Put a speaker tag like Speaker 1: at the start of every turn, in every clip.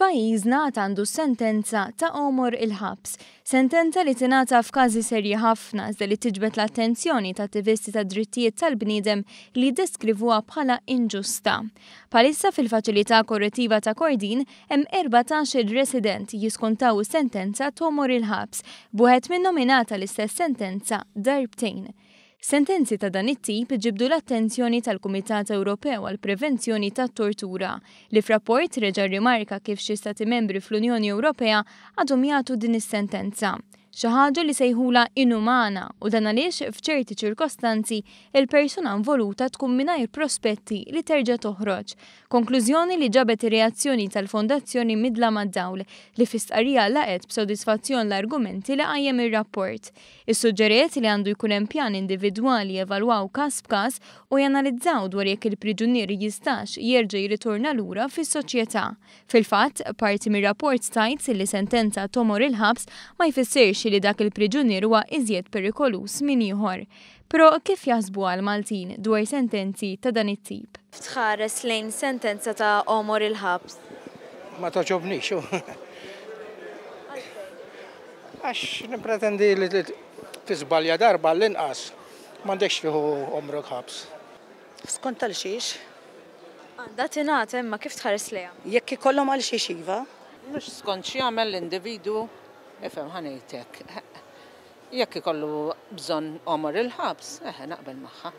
Speaker 1: f'pajjiżna għandu sentenza ta' omor il-ħabs, sentenza li tingħata f'każi serji ħafna zda li tiġbet l-attenzjoni ta' attivisti ta' drittijiet tal-bniedem li deskrivuha bħala inġusta. Palissa fil-faċilità korrettiva ta' Kordin hemm 14 resident jiskuntaw sentenza ta' omor il-ħabs, buħet minn nominata l-istess sentenza darbtejn. Sentenzi ta' dan it-tip ġibdu l-attenzjoni tal-Kumitat Ewropew għal Prevenzjoni ta' Tortura li frapport reġa' rimarka kif xi stati membri fl-Unjoni Ewropea għadhom jagħtu din is-sentenza xi ħaġa li sejħula inumana u dan għaliex f'ċerti ċirkostanzi il-persuna involuta tkun mingħajr prospetti li terġa' toħroġ. Konklużjoni li ġabet ir-reazzjoni tal-Fondazzjoni Midla Mad-Dawl li fistqarija laqet b'sodisfazzjon l-argumenti li qajjem ir-rapport. Is-suġġeriet li għandu jkun hemm pjan individwali evalwaw każ b'każ u janalizzaw dwar jekk il-priġunier jistax jerġa' jirritorna lura fis-soċjetà. Fil-fatt, parti mir-rapport tajt li sentenza tomor il-ħabs ma jfissirx jiggarantixxi li dak il-priġunier huwa iżjed perikolus minn ieħor. Però kif jaħsbu għal Maltin dwar sentenzi ta' dan it-tip?
Speaker 2: Tħares lejn sentenza ta' omor il-ħabs.
Speaker 1: Ma toġobnix.
Speaker 2: Għax nipretendi li tizbalja darba l-inqas, mandekx fiħu omrok ħabs. Skont tal-xiex? Għanda tinat, emma kif tħares leja? Jekk ikollhom għal xiex iva? Mux skont xi għamel l-individu Ifem ħanejtek. Jekk ikollu bżonn omar il-ħabs, eħe naqbel magħha.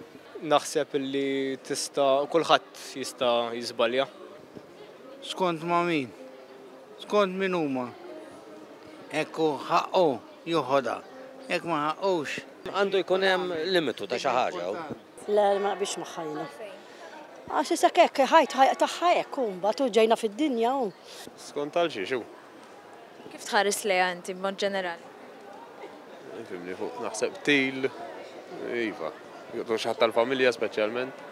Speaker 2: Naħseb li tista' kulħadd jista' jiżbalja. Skont ma' min? Skont min huma? Ekku ħaqqu joħodha. Jekk ma ħaqqux. Għandu jkun hemm limitu ta' xi ħaġa.
Speaker 1: Le ma biex maħħajna.
Speaker 2: Għax issa kekk ħajt ħajq taħħa hekk mbagħad ġejna fid-dinja Skont għal xi Kif tħares li għanti, mod ġenerali? Fimni fuq naħseb til, jiva, jgħu xaħta l-familja specialment.